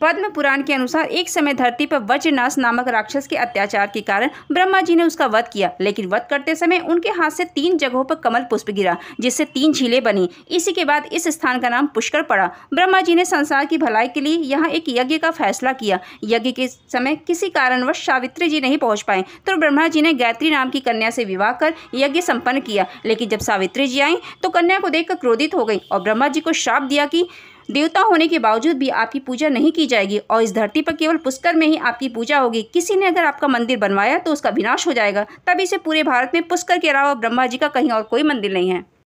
पद्म पुराण के अनुसार एक समय धरती पर वज्रनाश नामक राक्षस के अत्याचार के कारण ब्रह्मा जी ने उसका वध किया लेकिन वध करते समय उनके हाथ से तीन जगहों पर कमल पुष्प गिरा जिससे तीन झीलें बनी इसी के बाद इस स्थान का नाम पुष्कर पड़ा ब्रह्मा जी ने संसार की भलाई के लिए यहाँ एक यज्ञ का फैसला किया यज्ञ के समय किसी कारणवश सावित्री जी नहीं पहुँच पाए तो ब्रह्मा जी ने गायत्री नाम की कन्या से विवाह कर यज्ञ संपन्न किया लेकिन जब सावित्री जी आई तो कन्या को देखकर क्रोधित हो गई और ब्रह्मा जी को श्राप दिया कि देवता होने के बावजूद भी आपकी पूजा नहीं की जाएगी और इस धरती पर केवल पुष्कर में ही आपकी पूजा होगी किसी ने अगर आपका मंदिर बनवाया तो उसका विनाश हो जाएगा तब इसे पूरे भारत में पुष्कर के अलावा ब्रह्मा जी का कहीं और कोई मंदिर नहीं है